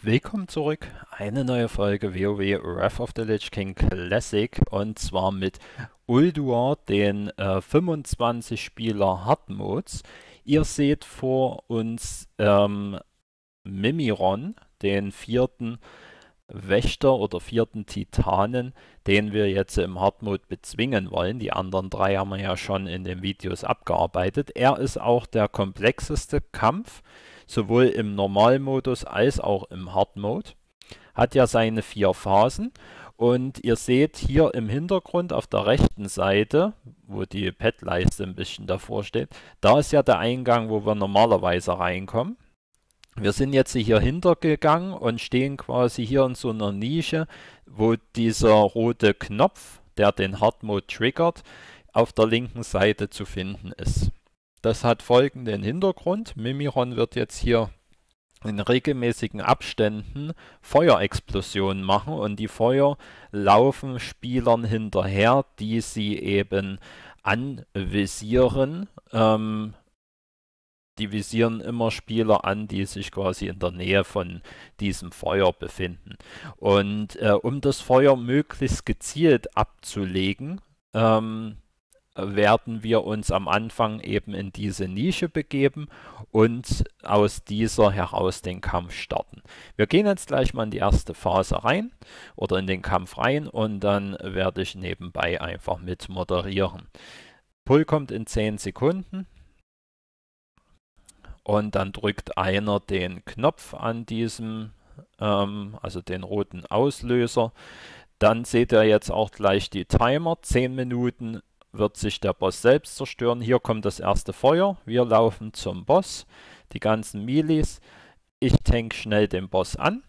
Willkommen zurück, eine neue Folge WoW Wrath of the Lich King Classic und zwar mit Ulduar, den äh, 25 Spieler Hardmodes. Ihr seht vor uns ähm, Mimiron, den vierten Wächter oder vierten Titanen, den wir jetzt im Hardmode bezwingen wollen. Die anderen drei haben wir ja schon in den Videos abgearbeitet. Er ist auch der komplexeste Kampf sowohl im Normalmodus als auch im Hard Mode. Hat ja seine vier Phasen und ihr seht hier im Hintergrund auf der rechten Seite, wo die Pad-Leiste ein bisschen davor steht, da ist ja der Eingang, wo wir normalerweise reinkommen. Wir sind jetzt hier hintergegangen und stehen quasi hier in so einer Nische, wo dieser rote Knopf, der den Hard Mode triggert, auf der linken Seite zu finden ist. Das hat folgenden Hintergrund. Mimiron wird jetzt hier in regelmäßigen Abständen Feuerexplosionen machen und die Feuer laufen Spielern hinterher, die sie eben anvisieren. Ähm, die visieren immer Spieler an, die sich quasi in der Nähe von diesem Feuer befinden. Und äh, um das Feuer möglichst gezielt abzulegen, ähm, werden wir uns am Anfang eben in diese Nische begeben und aus dieser heraus den Kampf starten. Wir gehen jetzt gleich mal in die erste Phase rein oder in den Kampf rein und dann werde ich nebenbei einfach mit moderieren. Pull kommt in 10 Sekunden und dann drückt einer den Knopf an diesem, ähm, also den roten Auslöser. Dann seht ihr jetzt auch gleich die Timer, 10 Minuten wird sich der Boss selbst zerstören. Hier kommt das erste Feuer. Wir laufen zum Boss. Die ganzen Milis. Ich tank schnell den Boss an.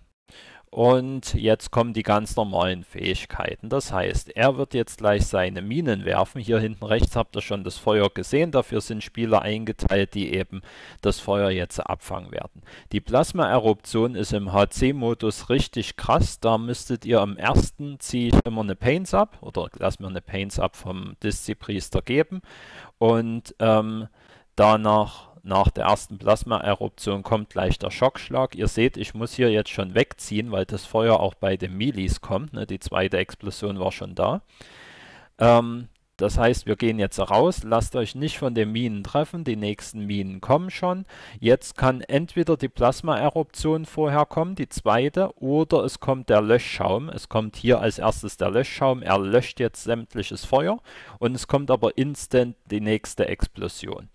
Und jetzt kommen die ganz normalen Fähigkeiten. Das heißt, er wird jetzt gleich seine Minen werfen. Hier hinten rechts habt ihr schon das Feuer gesehen. Dafür sind Spieler eingeteilt, die eben das Feuer jetzt abfangen werden. Die Plasma-Eruption ist im HC-Modus richtig krass. Da müsstet ihr am ersten ziehe ich immer eine Paints ab oder lass mir eine Paints ab vom Diszipriester geben. Und ähm, danach nach der ersten Plasmaeruption kommt gleich der Schockschlag. Ihr seht, ich muss hier jetzt schon wegziehen, weil das Feuer auch bei den Milis kommt. Ne? Die zweite Explosion war schon da. Ähm, das heißt, wir gehen jetzt raus, lasst euch nicht von den Minen treffen, die nächsten Minen kommen schon. Jetzt kann entweder die Plasmaeruption vorher kommen, die zweite, oder es kommt der Löschschaum. Es kommt hier als erstes der Löschschaum, er löscht jetzt sämtliches Feuer und es kommt aber instant die nächste Explosion.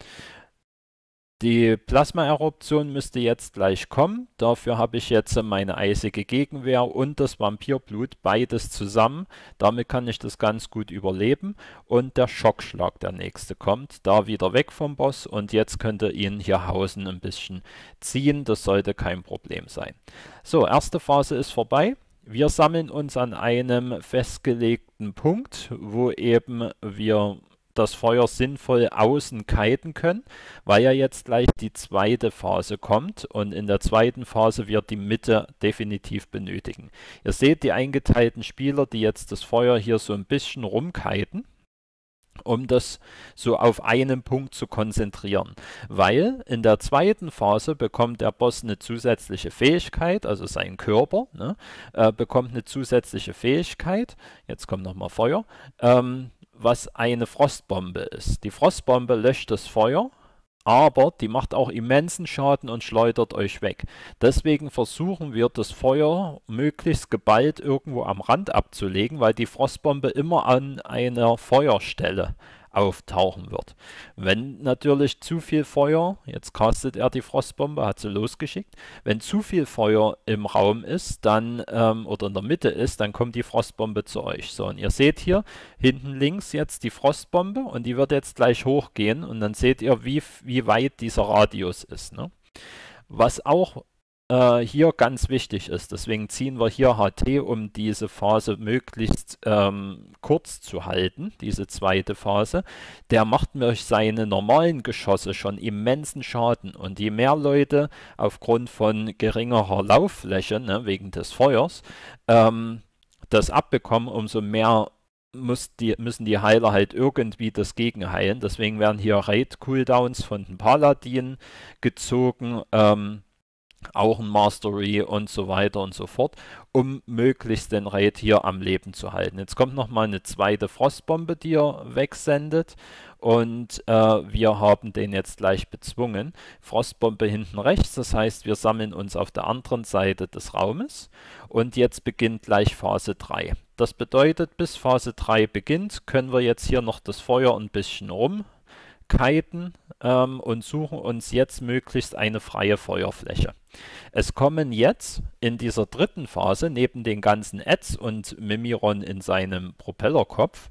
Die Plasmaeruption müsste jetzt gleich kommen. Dafür habe ich jetzt meine eisige Gegenwehr und das Vampirblut beides zusammen. Damit kann ich das ganz gut überleben. Und der Schockschlag, der nächste kommt, da wieder weg vom Boss. Und jetzt könnte ihn hier Hausen ein bisschen ziehen. Das sollte kein Problem sein. So, erste Phase ist vorbei. Wir sammeln uns an einem festgelegten Punkt, wo eben wir das Feuer sinnvoll außen kiten können, weil ja jetzt gleich die zweite Phase kommt und in der zweiten Phase wird die Mitte definitiv benötigen. Ihr seht die eingeteilten Spieler, die jetzt das Feuer hier so ein bisschen rumkiten um das so auf einen Punkt zu konzentrieren. Weil in der zweiten Phase bekommt der Boss eine zusätzliche Fähigkeit, also sein Körper ne, äh, bekommt eine zusätzliche Fähigkeit, jetzt kommt nochmal Feuer, ähm, was eine Frostbombe ist. Die Frostbombe löscht das Feuer, aber die macht auch immensen Schaden und schleudert euch weg. Deswegen versuchen wir, das Feuer möglichst geballt irgendwo am Rand abzulegen, weil die Frostbombe immer an einer Feuerstelle auftauchen wird. Wenn natürlich zu viel Feuer, jetzt castet er die Frostbombe, hat sie losgeschickt, wenn zu viel Feuer im Raum ist, dann ähm, oder in der Mitte ist, dann kommt die Frostbombe zu euch. So, und ihr seht hier hinten links jetzt die Frostbombe und die wird jetzt gleich hochgehen und dann seht ihr, wie, wie weit dieser Radius ist. Ne? Was auch äh, hier ganz wichtig ist. Deswegen ziehen wir hier HT, um diese Phase möglichst ähm, kurz zu halten, diese zweite Phase. Der macht mir seine normalen Geschosse schon immensen Schaden. Und je mehr Leute aufgrund von geringerer Lauffläche, ne, wegen des Feuers, ähm, das abbekommen, umso mehr die, müssen die Heiler halt irgendwie das Gegenheilen. Deswegen werden hier Raid-Cooldowns von den Paladinen gezogen. Ähm, auch ein Mastery und so weiter und so fort, um möglichst den Raid hier am Leben zu halten. Jetzt kommt nochmal eine zweite Frostbombe, die er wegsendet und äh, wir haben den jetzt gleich bezwungen. Frostbombe hinten rechts, das heißt wir sammeln uns auf der anderen Seite des Raumes und jetzt beginnt gleich Phase 3. Das bedeutet, bis Phase 3 beginnt, können wir jetzt hier noch das Feuer ein bisschen rum Möglichkeiten ähm, und suchen uns jetzt möglichst eine freie Feuerfläche. Es kommen jetzt in dieser dritten Phase neben den ganzen Ads und Mimiron in seinem Propellerkopf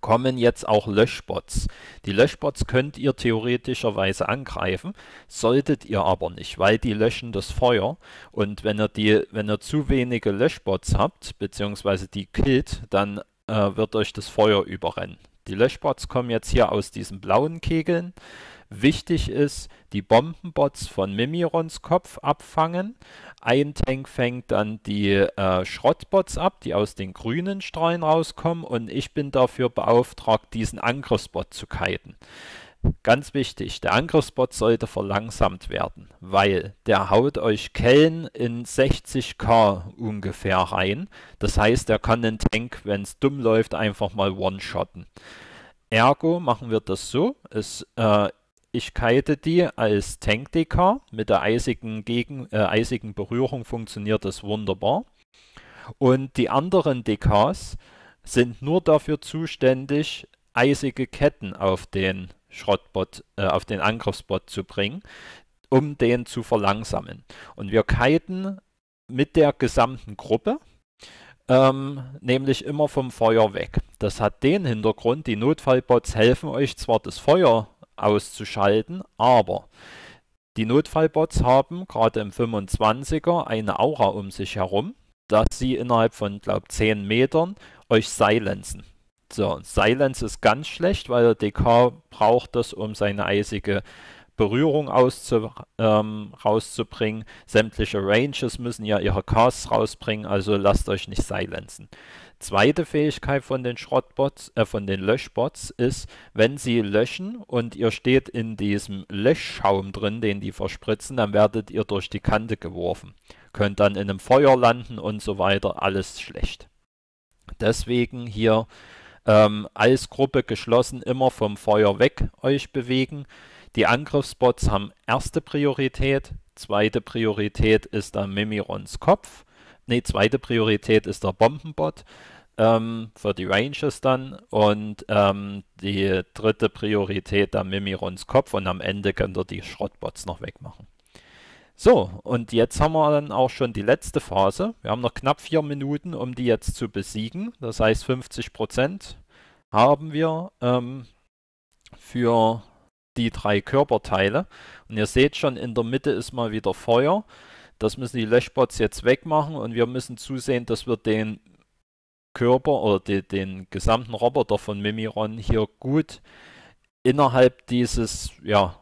kommen jetzt auch Löschbots. Die Löschbots könnt ihr theoretischerweise angreifen, solltet ihr aber nicht, weil die löschen das Feuer und wenn ihr die, wenn ihr zu wenige Löschbots habt, beziehungsweise die killt, dann äh, wird euch das Feuer überrennen. Die Löschbots kommen jetzt hier aus diesen blauen Kegeln. Wichtig ist, die Bombenbots von Mimirons Kopf abfangen. Ein Tank fängt dann die äh, Schrottbots ab, die aus den grünen Streuen rauskommen. Und ich bin dafür beauftragt, diesen Angriffsbot zu kiten. Ganz wichtig, der Angriffsbot sollte verlangsamt werden, weil der haut euch Kellen in 60k ungefähr rein. Das heißt, er kann den Tank, wenn es dumm läuft, einfach mal one-shotten. Ergo machen wir das so, es, äh, ich kite die als Tank-DK. Mit der eisigen, Gegen, äh, eisigen Berührung funktioniert das wunderbar. Und die anderen DKs sind nur dafür zuständig, eisige Ketten auf den Schrottbot, äh, auf den Angriffsbot zu bringen, um den zu verlangsamen. Und wir kiten mit der gesamten Gruppe, ähm, nämlich immer vom Feuer weg. Das hat den Hintergrund, die Notfallbots helfen euch zwar das Feuer auszuschalten, aber die Notfallbots haben gerade im 25er eine Aura um sich herum, dass sie innerhalb von, glaube ich, 10 Metern euch silenzen. So, Silence ist ganz schlecht, weil Descartes braucht das, um seine eisige Berührung auszu, ähm, rauszubringen. Sämtliche Ranges müssen ja ihre Casts rausbringen, also lasst euch nicht silenzen. Zweite Fähigkeit von den Schrottbots, äh, von den Löschbots ist, wenn sie löschen und ihr steht in diesem Löschschaum drin, den die verspritzen, dann werdet ihr durch die Kante geworfen. Könnt dann in einem Feuer landen und so weiter, alles schlecht. Deswegen hier ähm, als Gruppe geschlossen immer vom Feuer weg euch bewegen. Die Angriffsbots haben erste Priorität, zweite Priorität ist der Mimirons Kopf, nee, zweite Priorität ist der Bombenbot ähm, für die Ranges dann und ähm, die dritte Priorität der Mimirons Kopf und am Ende könnt ihr die Schrottbots noch wegmachen. So, und jetzt haben wir dann auch schon die letzte Phase. Wir haben noch knapp vier Minuten, um die jetzt zu besiegen. Das heißt, 50 Prozent haben wir ähm, für die drei Körperteile. Und ihr seht schon, in der Mitte ist mal wieder Feuer. Das müssen die Löschbots jetzt wegmachen und wir müssen zusehen, dass wir den Körper oder die, den gesamten Roboter von Mimiron hier gut innerhalb dieses ja,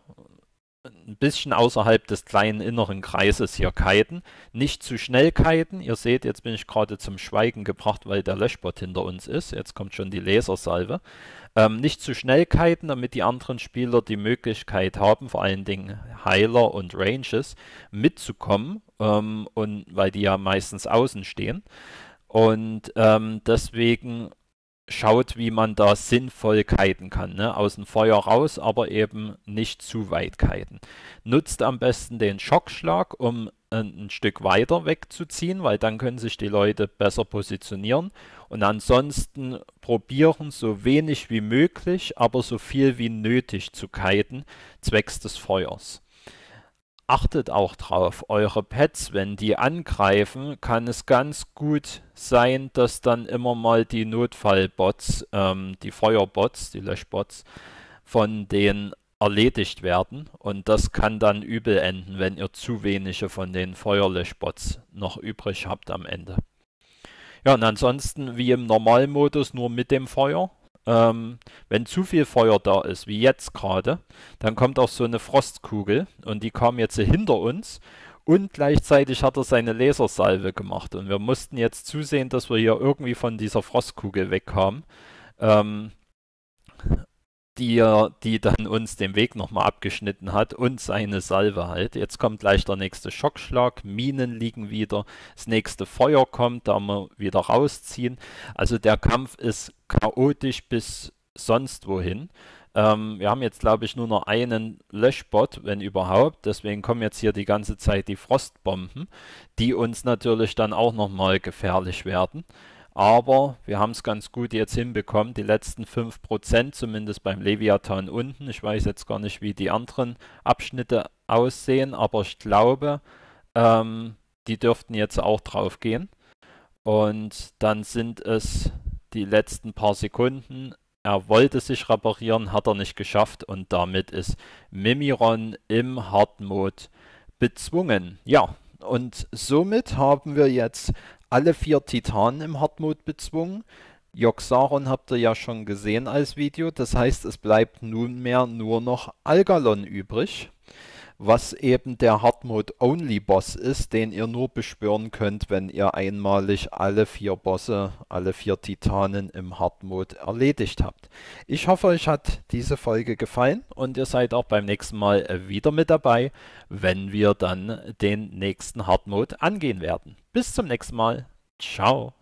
ein bisschen außerhalb des kleinen inneren Kreises hier kiten. Nicht zu schnell kiten. Ihr seht, jetzt bin ich gerade zum Schweigen gebracht, weil der Löschbot hinter uns ist. Jetzt kommt schon die Lasersalve. Ähm, nicht zu schnell kiten, damit die anderen Spieler die Möglichkeit haben, vor allen Dingen Heiler und Ranges, mitzukommen. Ähm, und weil die ja meistens außen stehen. Und ähm, deswegen schaut, wie man da sinnvoll kiten kann. Ne? Aus dem Feuer raus, aber eben nicht zu weit kiten. Nutzt am besten den Schockschlag, um ein, äh, ein Stück weiter wegzuziehen, weil dann können sich die Leute besser positionieren. Und ansonsten probieren, so wenig wie möglich, aber so viel wie nötig zu kiten, zwecks des Feuers achtet auch drauf, eure Pets, wenn die angreifen, kann es ganz gut sein, dass dann immer mal die Notfallbots, ähm, die Feuerbots, die Löschbots von denen erledigt werden und das kann dann übel enden, wenn ihr zu wenige von den Feuerlöschbots noch übrig habt am Ende. Ja, und ansonsten wie im Normalmodus nur mit dem Feuer ähm, wenn zu viel Feuer da ist, wie jetzt gerade, dann kommt auch so eine Frostkugel und die kam jetzt hinter uns und gleichzeitig hat er seine Lasersalve gemacht und wir mussten jetzt zusehen, dass wir hier irgendwie von dieser Frostkugel wegkamen. Ähm, die, die dann uns den Weg nochmal abgeschnitten hat und seine Salve halt. Jetzt kommt gleich der nächste Schockschlag, Minen liegen wieder, das nächste Feuer kommt, da wir wieder rausziehen. Also der Kampf ist chaotisch bis sonst wohin. Ähm, wir haben jetzt, glaube ich, nur noch einen Löschbot, wenn überhaupt. Deswegen kommen jetzt hier die ganze Zeit die Frostbomben, die uns natürlich dann auch nochmal gefährlich werden. Aber wir haben es ganz gut jetzt hinbekommen, die letzten 5%, zumindest beim Leviathan unten. Ich weiß jetzt gar nicht, wie die anderen Abschnitte aussehen, aber ich glaube, ähm, die dürften jetzt auch drauf gehen. Und dann sind es die letzten paar Sekunden. Er wollte sich reparieren, hat er nicht geschafft und damit ist Mimiron im Hardmode bezwungen. Ja, und somit haben wir jetzt alle vier Titanen im Hardmode bezwungen. Joxaron habt ihr ja schon gesehen als Video, das heißt es bleibt nunmehr nur noch Algalon übrig was eben der hard mode only boss ist, den ihr nur beschwören könnt, wenn ihr einmalig alle vier Bosse, alle vier Titanen im Hard-Mode erledigt habt. Ich hoffe, euch hat diese Folge gefallen und ihr seid auch beim nächsten Mal wieder mit dabei, wenn wir dann den nächsten Hard-Mode angehen werden. Bis zum nächsten Mal. Ciao.